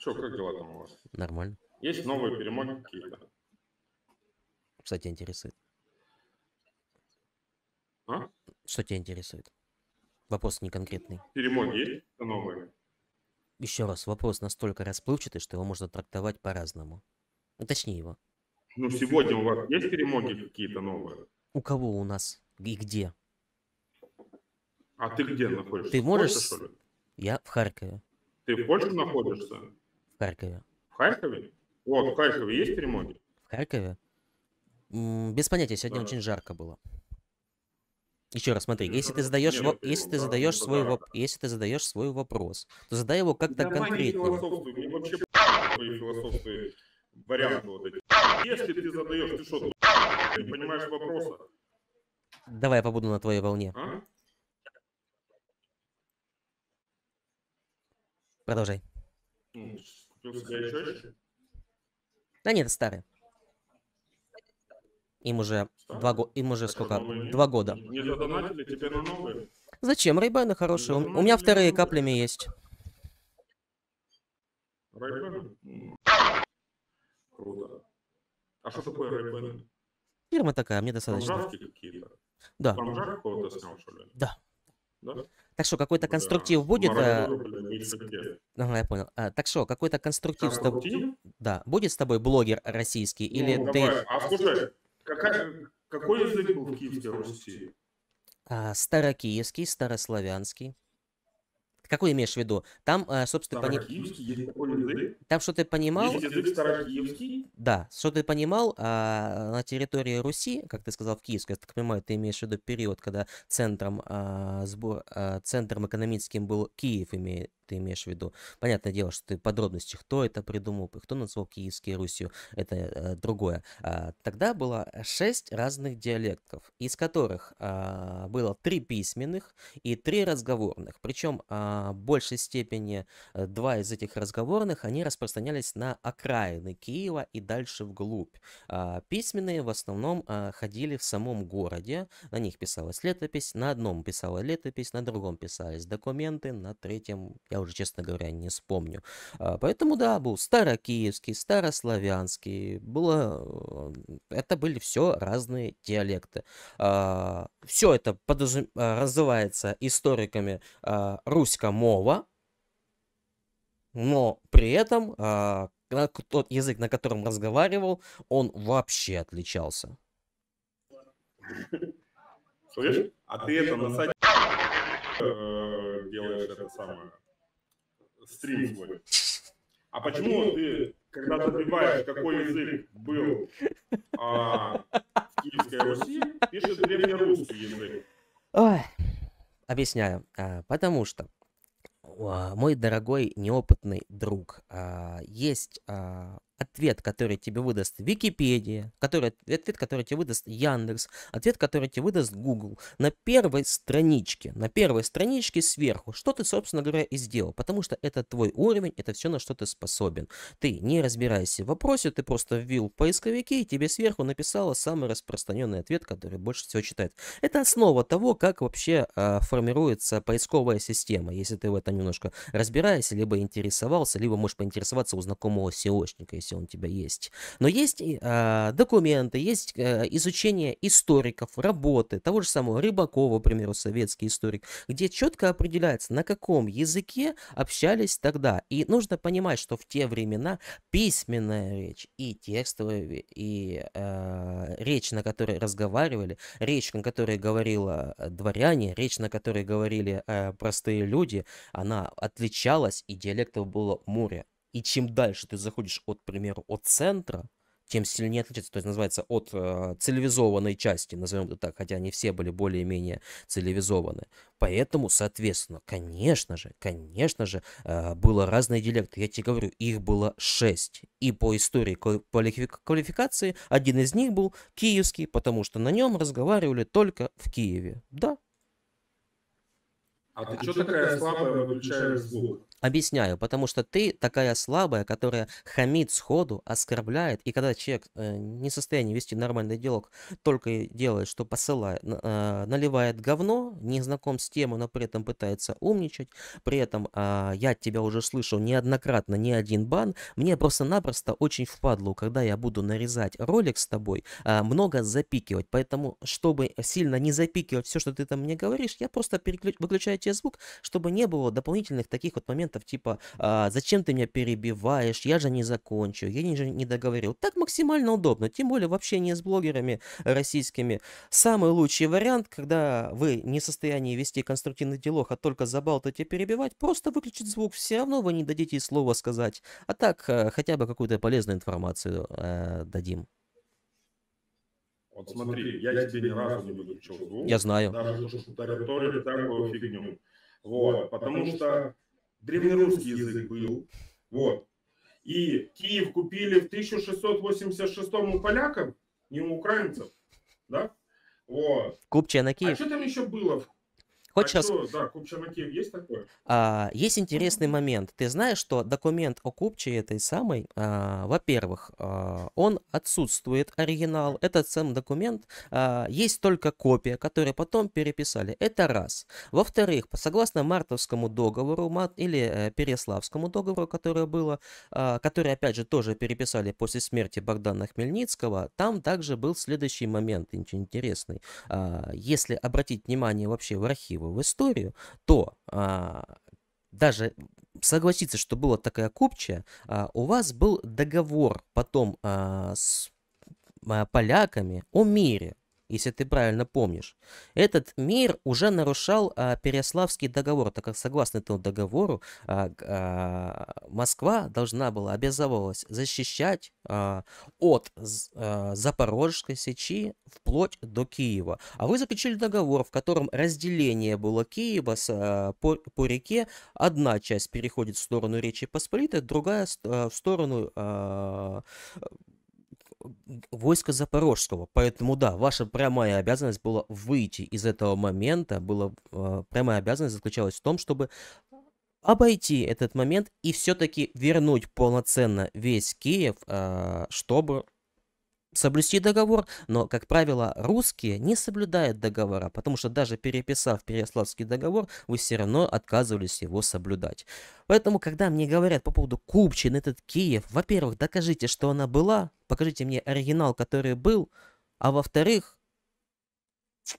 Что, как дела там у вас? Нормально. Есть новые перемоги какие-то? Что тебя интересует? А? Что тебя интересует? Вопрос не конкретный. Перемоги есть новые? Еще раз, вопрос настолько расплывчатый, что его можно трактовать по-разному. Уточни ну, его. Ну, сегодня у вас есть перемоги какие-то новые? У кого у нас и где? А ты где находишься? Ты можешь... Польша, Я в Харькове. Ты в Польше находишься? Харькове. В Харькове? О, ну в Харькове есть перемоги? В Харькове? без понятия, сегодня да. очень жарко было. Еще раз смотри, если ты задаешь, во... Ну, если ты задаешь свой воп... если ты задаешь свой вопрос, то задай его как-то конкретно. вообще вот Если ты задаешь, ты что, не понимаешь вопроса? Давай я побуду на твоей волне. А? Продолжай. Ну, Плюс Да нет, старый. Им уже старый? два года, им уже так сколько? Новые? Два года. Не задонатили, теперь на новые? Зачем? Рейбаны хорошие. У, у меня вторые каплями есть. Рейбаны? Круто. А что такое Рейбаны? Фирма такая, мне достаточно. Да. Бомжар какого-то снял, что ли? Да. Да? Так что какой-то ну конструктив да. будет? Э, ага, я понял. А, так что какой-то конструктив с тобой? Да, будет с тобой блогер российский ну, или давай. ты? А слушай, какая, какой язык был в Киевской Руси? А, старокиевский, старославянский. Какой имеешь в виду? Там, а, собственно, пони... Там что ты понимал? Да, что ты понимал а, на территории Руси, как ты сказал, в Киевской, я так понимаю, ты имеешь в виду период, когда центром а, сбор, а, центром экономическим был Киев, имеет ты имеешь в виду. Понятное дело, что ты подробности, кто это придумал, кто назвал Киевской Русью, это э, другое. А, тогда было э, шесть разных диалектов, из которых а, было три письменных и три разговорных. Причем а, в большей степени э, два из этих разговорных, они распространялись на окраины Киева и дальше вглубь. А, письменные в основном а, ходили в самом городе, на них писалась летопись, на одном писала летопись, на другом писались документы, на третьем, я уже, честно говоря, не вспомню. А, поэтому, да, был старокиевский, старославянский, было... Э, это были все разные диалекты. А, все это подразум... называется а, историками руська-мова, но при этом тот язык, на котором разговаривал, он вообще отличался. Слышь, а ты это на сайте э, э, делаешь это самое? стрим А, а почему ты, когда ты добиваешь, какой язык был а, в Киевской Руси, пишешь древнерусский язык? Ой, объясняю. А, потому что а, мой дорогой неопытный друг, а, есть ответ, который тебе выдаст Википедия, который, ответ, который тебе выдаст Яндекс, ответ, который тебе выдаст Google, на первой страничке, на первой страничке сверху, что ты, собственно говоря, и сделал, потому что это твой уровень, это все, на что ты способен. Ты не разбирайся в вопросе, ты просто ввел поисковики, и тебе сверху написало самый распространенный ответ, который больше всего читает. Это основа того, как вообще э, формируется поисковая система, если ты в этом немножко разбираешься, либо интересовался, либо можешь поинтересоваться у знакомого SEOшника, если все у тебя есть. Но есть э, документы, есть э, изучение историков, работы, того же самого Рыбакова, к примеру, советский историк, где четко определяется, на каком языке общались тогда. И нужно понимать, что в те времена письменная речь и текстовая, и э, речь, на которой разговаривали, речь, на которой говорила э, дворяне, речь, на которой говорили э, простые люди, она отличалась, и диалектов было море. И чем дальше ты заходишь от, к примеру, от центра, тем сильнее отличается. То есть называется от э, цивилизованной части, назовем это так, хотя они все были более-менее цивилизованы. Поэтому, соответственно, конечно же, конечно же, э, было разные диалекты. Я тебе говорю, их было шесть. И по истории квалификации один из них был киевский, потому что на нем разговаривали только в Киеве. Да, а, а ты, что такая, слабая, выключаешь звук? Объясняю, потому что ты такая слабая, которая хамит сходу, оскорбляет, и когда человек э, не в состоянии вести нормальный диалог, только делает, что посылает, э, наливает говно, не знаком с темой, но при этом пытается умничать, при этом э, я тебя уже слышал неоднократно, не один бан, мне просто-напросто очень впадло, когда я буду нарезать ролик с тобой, э, много запикивать, поэтому, чтобы сильно не запикивать все, что ты там мне говоришь, я просто переключ... выключаю те вообще звук, чтобы не было дополнительных таких вот моментов, типа, а, зачем ты меня перебиваешь, я же не закончу, я не, не договорил. Так максимально удобно, тем более в общении с блогерами российскими. Самый лучший вариант, когда вы не в состоянии вести конструктивный диалог, а только забалтать и перебивать, просто выключить звук, все равно вы не дадите и слова сказать. А так, э, хотя бы какую-то полезную информацию э, дадим. Вот смотри, я тебе ни разу не выключил звук. Я знаю. Даже что-то такую фигню. Вот, потому что древнерусский язык был. Вот. И Киев купили в 1686 у поляков, не у украинцев, да? Вот. Купче на а Киев. А что там еще было? Хочешь а что, да, Купча-Макеев есть такое? А, есть интересный момент. Ты знаешь, что документ о Купче этой самой, а, во-первых, а, он отсутствует, оригинал, этот сам документ, а, есть только копия, которую потом переписали. Это раз. Во-вторых, согласно Мартовскому договору или э, Переславскому договору, которое было, а, который, опять же, тоже переписали после смерти Богдана Хмельницкого, там также был следующий момент очень интересный. А, если обратить внимание вообще в архив, справедливую в историю, то а, даже согласиться, что была такая купчая, а, у вас был договор потом а, с а, поляками о мире если ты правильно помнишь. Этот мир уже нарушал а, Переславский договор, так как согласно этому договору а, а, Москва должна была, обязывалась защищать а, от а, Запорожской сечи вплоть до Киева. А вы заключили договор, в котором разделение было Киева с, а, по, по реке. Одна часть переходит в сторону Речи Посполитой, другая а, в сторону а, войска Запорожского. Поэтому, да, ваша прямая обязанность была выйти из этого момента, была, э, прямая обязанность заключалась в том, чтобы обойти этот момент и все-таки вернуть полноценно весь Киев, э, чтобы соблюсти договор, но, как правило, русские не соблюдают договора, потому что даже переписав Переяславский договор, вы все равно отказывались его соблюдать. Поэтому, когда мне говорят по поводу Купчин, этот Киев, во-первых, докажите, что она была, покажите мне оригинал, который был, а во-вторых,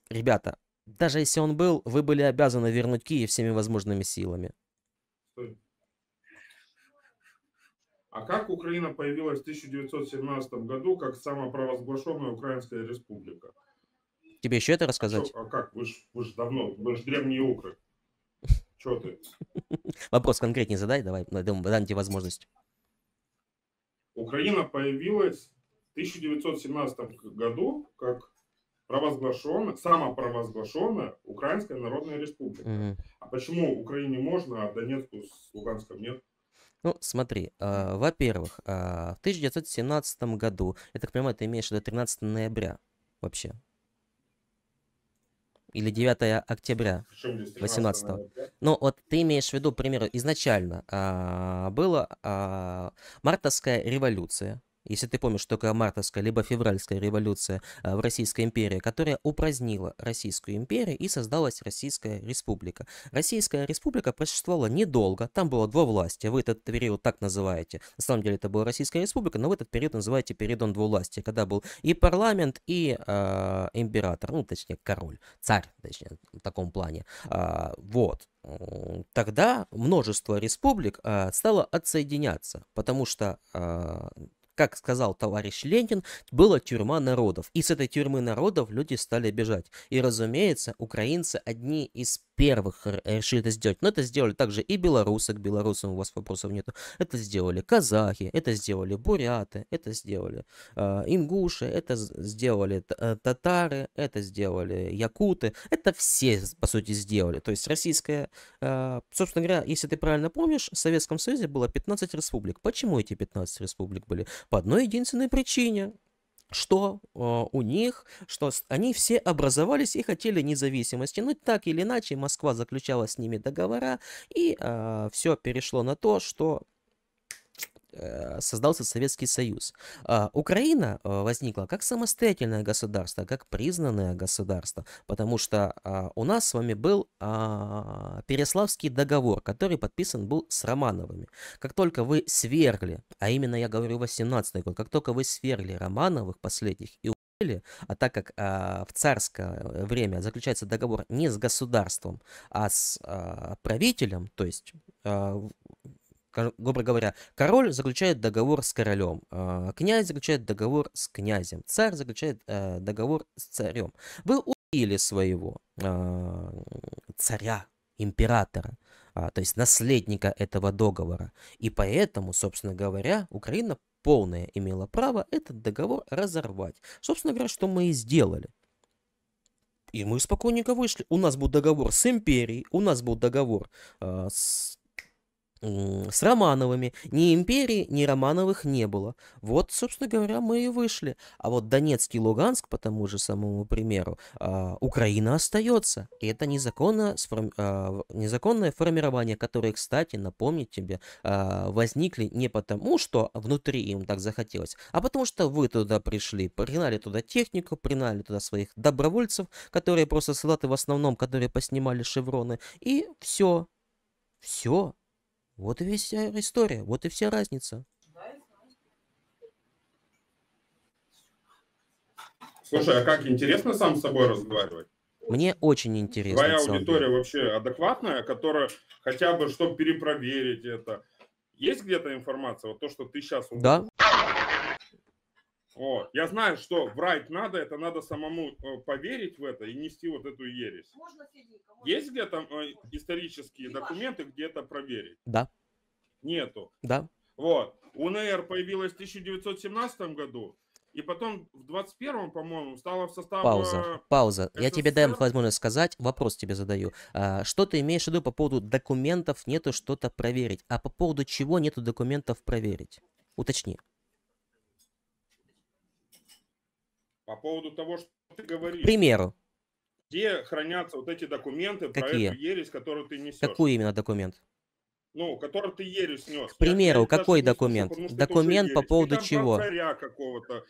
ребята, даже если он был, вы были обязаны вернуть Киев всеми возможными силами. А как Украина появилась в 1917 году как самопровозглашенная Украинская республика? Тебе еще это рассказать? А, а как? Вы же давно, вы же древние укры. Че ты? Вопрос конкретнее задай, давай, дам тебе возможность. Украина появилась в 1917 году как провозглашенная, самопровозглашенная Украинская Народная Республика. Угу. А почему Украине можно, а Донецку с Луганском нет? Ну, смотри, э, во-первых, э, в 1917 году, я так понимаю, ты имеешь в виду 13 ноября вообще? Или 9 октября 18 -го. Ну, вот ты имеешь в виду, к примеру, изначально э, а, была э, мартовская революция, если ты помнишь, только такое мартовская либо февральская революция а, в Российской империи, которая упразднила Российскую империю и создалась Российская республика. Российская республика просуществовала недолго, там было двовластие, вы этот период так называете. На самом деле это была Российская республика, но в этот период называете периодом двовластия, когда был и парламент, и э, император, ну точнее король, царь, точнее в таком плане. Э, вот, тогда множество республик э, стало отсоединяться, потому что э, как сказал товарищ Ленин, была тюрьма народов. И с этой тюрьмы народов люди стали бежать. И, разумеется, украинцы одни из первых решили это сделать. Но это сделали также и белорусы, к белорусам у вас вопросов нету. Это сделали казахи, это сделали буряты, это сделали э, ингуши, это сделали э, татары, это сделали якуты. Это все, по сути, сделали. То есть российская... Э, собственно говоря, если ты правильно помнишь, в Советском Союзе было 15 республик. Почему эти 15 республик были? по одной единственной причине что э, у них, что они все образовались и хотели независимости. Ну, так или иначе, Москва заключала с ними договора, и э, все перешло на то, что Э, создался Советский Союз. А, Украина э, возникла как самостоятельное государство, как признанное государство, потому что а, у нас с вами был а, Переславский договор, который подписан был с Романовыми. Как только вы свергли, а именно я говорю 18 год, как только вы свергли Романовых последних и деле, а так как а, в царское время заключается договор не с государством, а с а, правителем, то есть а, грубо говоря, король заключает договор с королем, а, князь заключает договор с князем, царь заключает э, договор с царем. Вы убили своего а, царя, императора, а, то есть наследника этого договора. И поэтому, собственно говоря, Украина полное имела право этот договор разорвать. Собственно говоря, что мы и сделали. И мы спокойненько вышли. У нас был договор с империей, у нас был договор э, с с Романовыми. Ни империи, ни Романовых не было. Вот, собственно говоря, мы и вышли. А вот Донецк и Луганск, по тому же самому примеру, э, Украина остается. И это незаконно, сформи... э, незаконное формирование, которое, кстати, напомнить тебе, э, возникли не потому, что внутри им так захотелось, а потому что вы туда пришли, пригнали туда технику, пригнали туда своих добровольцев, которые просто солдаты в основном, которые поснимали шевроны, и все. Все. Вот и вся э, история, вот и вся разница. Слушай, а как интересно сам с собой разговаривать? Мне очень интересно. Твоя аудитория вообще адекватная, которая хотя бы, чтобы перепроверить это. Есть где-то информация, вот то, что ты сейчас... Да. О, Я знаю, что врать надо, это надо самому э, поверить в это и нести вот эту ересь. Можно физика, можно Есть где-то э, исторические не документы, где это проверить? Да. Нету. Да. Вот. УНР появилась в 1917 году, и потом в 21-м, по-моему, стала в состав... Пауза, э, пауза. СССР. Я тебе дам возможность сказать, вопрос тебе задаю. А, что ты имеешь в виду по поводу документов нету что-то проверить? А по поводу чего нету документов проверить? Уточни. По поводу того, что ты говоришь. К примеру. Где хранятся вот эти документы Какие? про эту ересь, которую ты несешь? Какой именно документ? Ну, который ты ересь нес. К примеру, я, какой документ? Слышал, документ по поводу ты чего? Царя какого-то.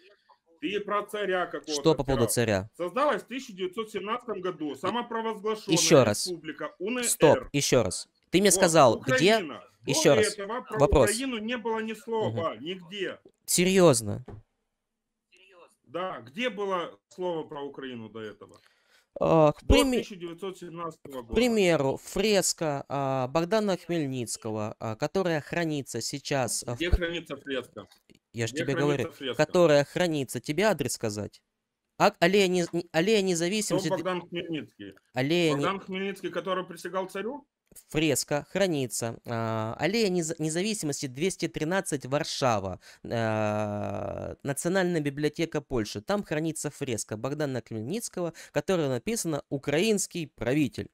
Ты про царя какого-то. Что по поводу царя? Создалась в 1917 году самопровозглашенная еще раз. республика УНР. Стоп, еще раз. Ты мне вот, сказал, Украина. где... еще раз. Этого, про Вопрос. Украину не было ни слова, угу. нигде. Серьезно. Да, где было слово про Украину до этого? А, к, прим... 1917 года. к примеру, фреска а, Богдана Хмельницкого, а, которая хранится сейчас... Где хранится фреска? Я же тебе говорю, фреска? которая хранится. Тебе адрес сказать? А, аллея, не, аллея независимости... Кто Богдан Хмельницкий? Аллея Богдан не... Хмельницкий, который присягал царю? фреска хранится. Э, аллея независимости 213 Варшава, э, Национальная библиотека Польши. Там хранится фреска Богдана Хмельницкого, которая написана «Украинский правитель».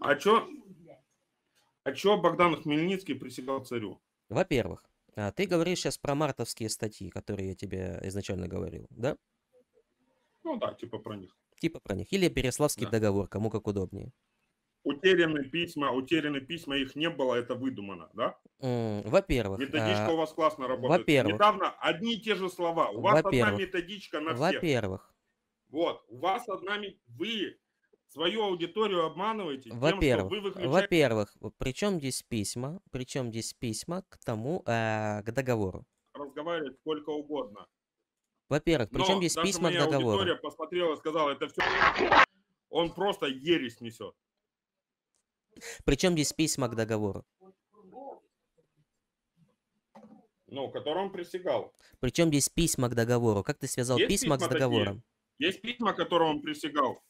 А чё, а чё Богдан Хмельницкий присягал царю? Во-первых, а, ты говоришь сейчас про мартовские статьи, которые я тебе изначально говорил, да? Ну да, типа про них. Типа про них. Или Береславский да. договор, кому как удобнее. Утеряны письма, утеряны письма, их не было, это выдумано, да? Во-первых. Методичка а... у вас классно работает. Во-первых. Недавно одни и те же слова. У вас одна методичка на всех. Во-первых. Вот, у вас одна... Вы свою аудиторию обманываете во-первых, тем, выключаете... Во-первых, причем здесь письма, причем здесь письма к тому, э, к договору. Разговаривать сколько угодно. Во-первых, причем есть письма к договору. Аудитория посмотрела сказала, это все... Он просто ересь несет. Причем здесь письма к договору? Ну, которым присягал. Причем здесь письма к договору? Как ты связал есть письма, письма с договором? Такие? Есть письма, которым он присягал.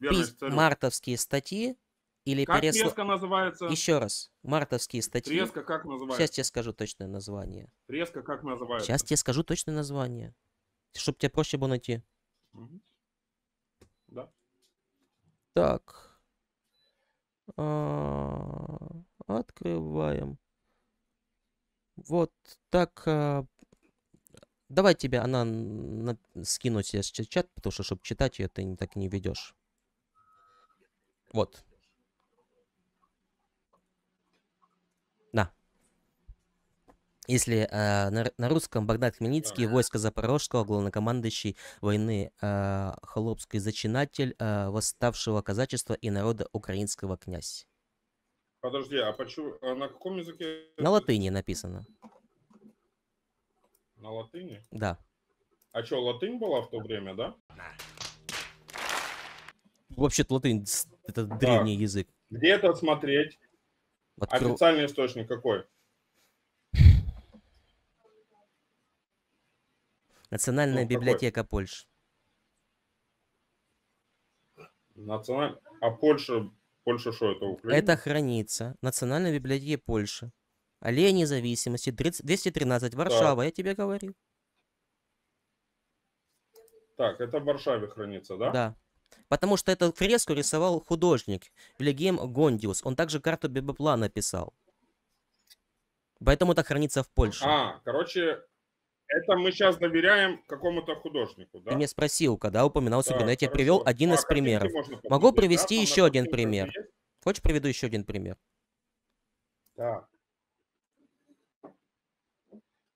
Пис... Мартовские статьи или как пересл... треска называется? Еще раз. Мартовские статьи. Треска как называется? Сейчас тебе скажу точное название. Треска как называется? Сейчас тебе скажу точное название. Чтобы тебе проще было найти. Да. Так. А, открываем. Вот так. А, давай тебе она на скину тебе чат, потому что, чтобы читать, ее ты так не ведешь. Вот. Если э, на, на русском Богдан Хмельницкий, войско Запорожского, главнокомандующий войны э, Холопской, зачинатель э, восставшего казачества и народа украинского князь. Подожди, а почему а на каком языке? На латыни написано. На латыни? Да. А что, латынь была в то время, да? Вообще-то латынь это так. древний язык. Где это смотреть? Откру... Официальный источник какой? Национальная ну, библиотека какой? Польши. Националь... А Польша, Польша что это? Украина? Это хранится. Национальная библиотека Польши. Аллея независимости, 30... 213, Варшава, да. я тебе говорил. Так, это в Варшаве хранится, да? Да. Потому что эту фреску рисовал художник Вильгельм Гондиус. Он также карту Бибоплана написал. Поэтому это хранится в Польше. А, короче, это мы сейчас доверяем какому-то художнику, да? Ты меня спросил, когда упоминал да, Сабрина. Я привел один ну, из а примеров. Могу привести да, еще один пример. Есть? Хочешь, приведу еще один пример? Так.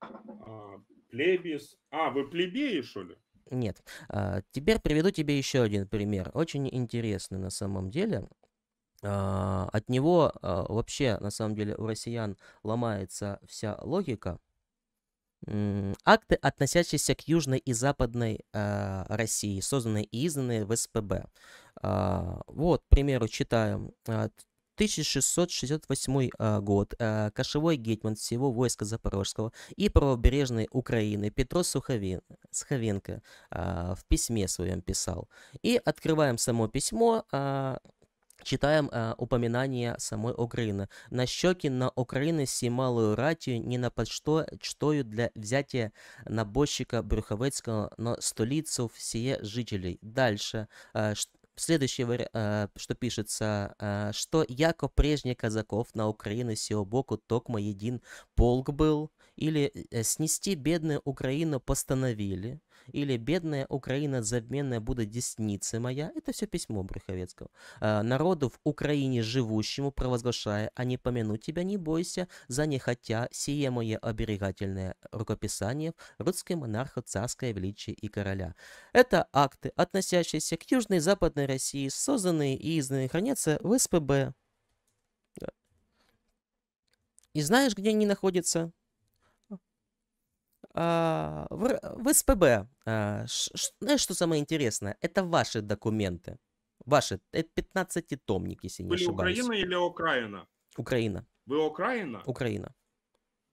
А, плебис. А, вы плебеи, что ли? Нет. А, теперь приведу тебе еще один пример. Очень интересный на самом деле. А, от него а, вообще, на самом деле, у россиян ломается вся логика акты, относящиеся к Южной и Западной э, России, созданные и изданные в СПБ. Э, вот, к примеру, читаем. 1668 а, год. Э, кошевой гетман всего войска Запорожского и правобережной Украины Петро Суховен, Суховенко в письме своем писал. И открываем само письмо. Читаем э, упоминание самой Украины. На щеки на Украины сімалою ратію, не на что чтою для взятия наборщика Брюховецкого но столицу все жителей. Дальше. Э, Следующее, э, что пишется, э, что яко прежний казаков на Украине сего боку токмо един полк был, или э, снести бедную Украину постановили, или «Бедная Украина забменная будет десница моя» — это все письмо Брюховецкого. «А, «Народу в Украине живущему провозглашая, а не помяну тебя, не бойся, за хотя сие мое оберегательное рукописание русской монарха царское величие и короля». Это акты, относящиеся к Южной и Западной России, созданные и изданные, хранятся в СПБ. И знаешь, где они находятся? А, в, СПБ, а, что самое интересное, это ваши документы. Ваши, это 15-томник, если не ошибаюсь. Украина или Украина? Украина. Вы Украина? Украина.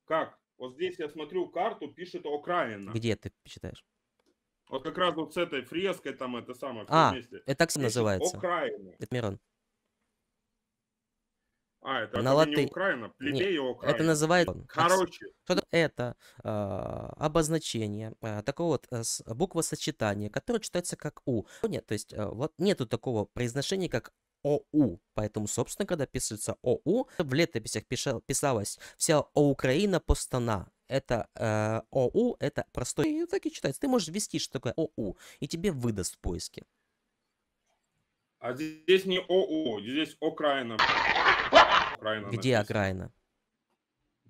Как? Вот здесь я смотрю карту, пишет Украина. Где ты читаешь? Вот как раз вот с этой фреской там это самое. А, вместе. это так называется. Украина. Это Мирон. А, это на латы... не Украина, плебея Украина. Это называется... Короче. Что это э, обозначение э, такого вот э, буквосочетания, которое читается как У. Нет, то есть э, вот нету такого произношения, как ОУ. Поэтому, собственно, когда пишется ОУ, в летописях пиша, писалась вся Украина постана. Это э, ОУ, это простой. И так и читается. Ты можешь ввести, что такое ОУ, и тебе выдаст в поиске. А здесь не ОО, здесь окраина. окраина Где написано. окраина?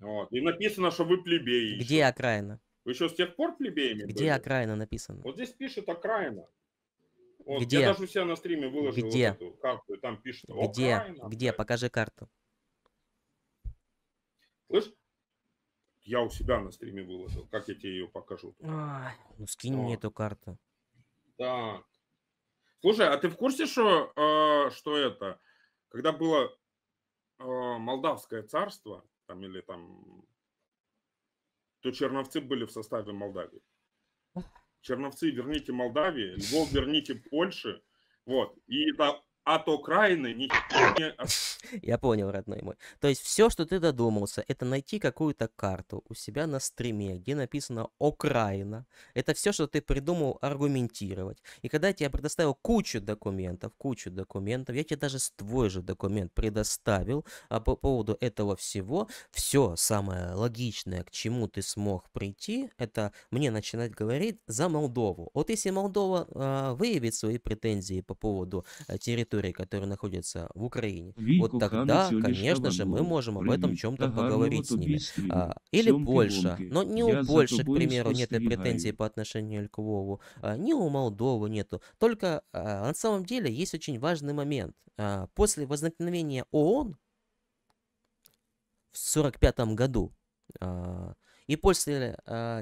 Вот. И написано, что вы плебеи. Где еще. окраина? Вы еще с тех пор плебеями Где были? окраина написано? Вот здесь пишет окраина. Вот, Где? Я даже у себя на стриме выложил Где? Вот эту карту, и там пишет окраина. Где? Где? Покажи карту. Слышь? Я у себя на стриме выложил. Как я тебе ее покажу? А, ну скинь вот. мне эту карту. Так. Слушай, а ты в курсе, что, э, что это? Когда было э, Молдавское царство, там или там, то черновцы были в составе Молдавии. Черновцы верните Молдавии, Львов верните Польше. Вот. И да, от окраины ни не... А я понял, родной мой. То есть все, что ты додумался, это найти какую-то карту у себя на стриме, где написано Украина. Это все, что ты придумал аргументировать. И когда я тебе предоставил кучу документов, кучу документов, я тебе даже твой же документ предоставил а по поводу этого всего, все самое логичное, к чему ты смог прийти, это мне начинать говорить за Молдову. Вот если Молдова э, выявит свои претензии по поводу а, территории территории, которые находятся в Украине, вот тогда, конечно же, мы можем об этом чем-то ну поговорить с ними. А, или Польша. Но не у Польши, к примеру, нет претензий по отношению к Львову, а, ни у Молдовы нету. Только а, на самом деле есть очень важный момент. после возникновения ООН в сорок пятом году и после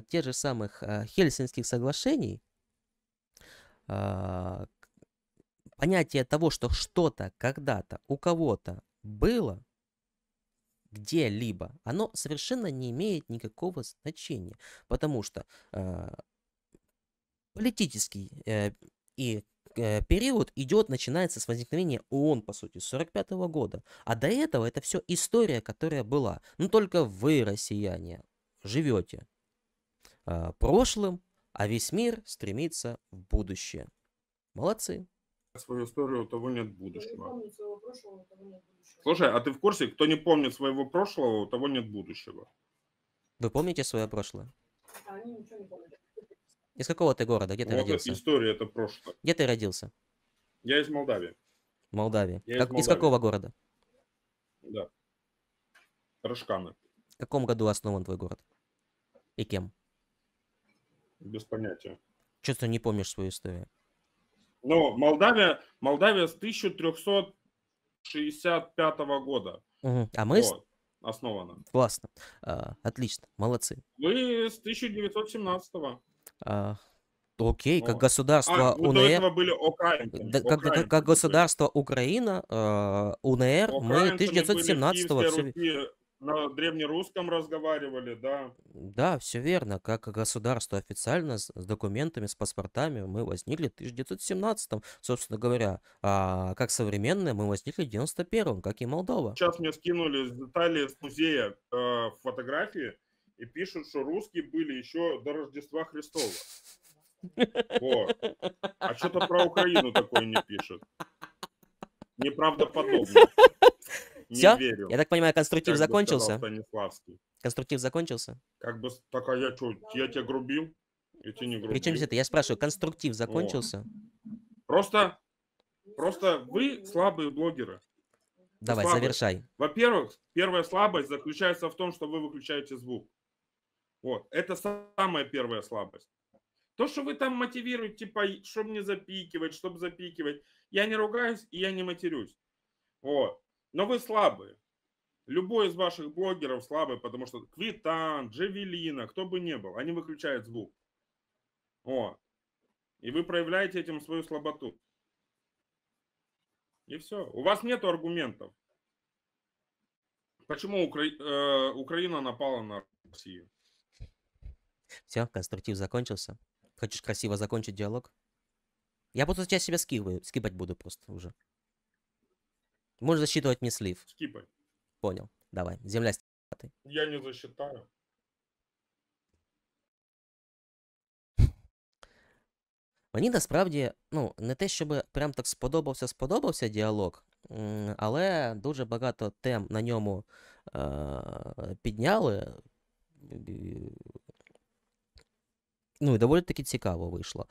тех же самых а, Хельсинских соглашений, понятие того, что что-то когда-то у кого-то было где-либо, оно совершенно не имеет никакого значения, потому что э, политический э, и э, период идет, начинается с возникновения ООН, по сути, с 45 -го года. А до этого это все история, которая была. Но ну, только вы, россияне, живете э, прошлым, а весь мир стремится в будущее. Молодцы свою историю, у того нет будущего. Слушай, а ты в курсе, кто не помнит своего прошлого, у того нет будущего? Вы помните свое прошлое? А они ничего не помнят. Из какого ты города? Где ты вот родился? история, это прошлое. Где ты родился? Я из Молдавии. Молдавии. Я как, из, Молдавии. из какого города? Да. Рашканы. В каком году основан твой город? И кем? Без понятия. Что ты не помнишь свою историю? Но ну, Молдавия, Молдавия с 1365 года. Угу. А мы вот, основана. Классно. А, отлично. Молодцы. Мы с 1917. А, Окей, вот. как государство а, УНР... До этого были Украинцы. Да, как, как, как государство Украина, э, УНР, Украинцы мы 1917-го на древнерусском разговаривали, да. Да, все верно. Как государство официально с с документами, с паспортами мы возникли в 1917, собственно говоря. А как современное мы возникли в 91, как и Молдова. Сейчас мне скинули из Италии, с музея э, фотографии и пишут, что русские были еще до Рождества Христова. О, А что-то про Украину такое не пишет. Неправдоподобно не Все? верил. Я так понимаю, конструктив как закончился? Конструктив закончился? Как бы, так, а я что, я тебя грубил? И тебя не грубил. Причем здесь это? Я спрашиваю, конструктив закончился? О. Просто, просто вы слабые блогеры. Давай, слабость. завершай. Во-первых, первая слабость заключается в том, что вы выключаете звук. Вот, это самая первая слабость. То, что вы там мотивируете, типа, чтобы не запикивать, чтобы запикивать, я не ругаюсь и я не матерюсь. Вот. Но вы слабые. Любой из ваших блогеров слабый, потому что Квитан, Джевелина, кто бы ни был, они выключают звук. О, и вы проявляете этим свою слаботу. И все. У вас нет аргументов. Почему Укра... э, Украина напала на Россию? Все, конструктив закончился. Хочешь красиво закончить диалог? Я буду сейчас себя скидываю, скипать буду просто уже. Можешь засчитывать мне слив. Скипай. Понял. Давай. Земля стихатый. Я не засчитаю. Мені насправді ну, не те, щоб прям так сподобався, сподобався діалог, але дуже багато тем на ньому е- підняли. Ну і доволі таки цікаво вийшло.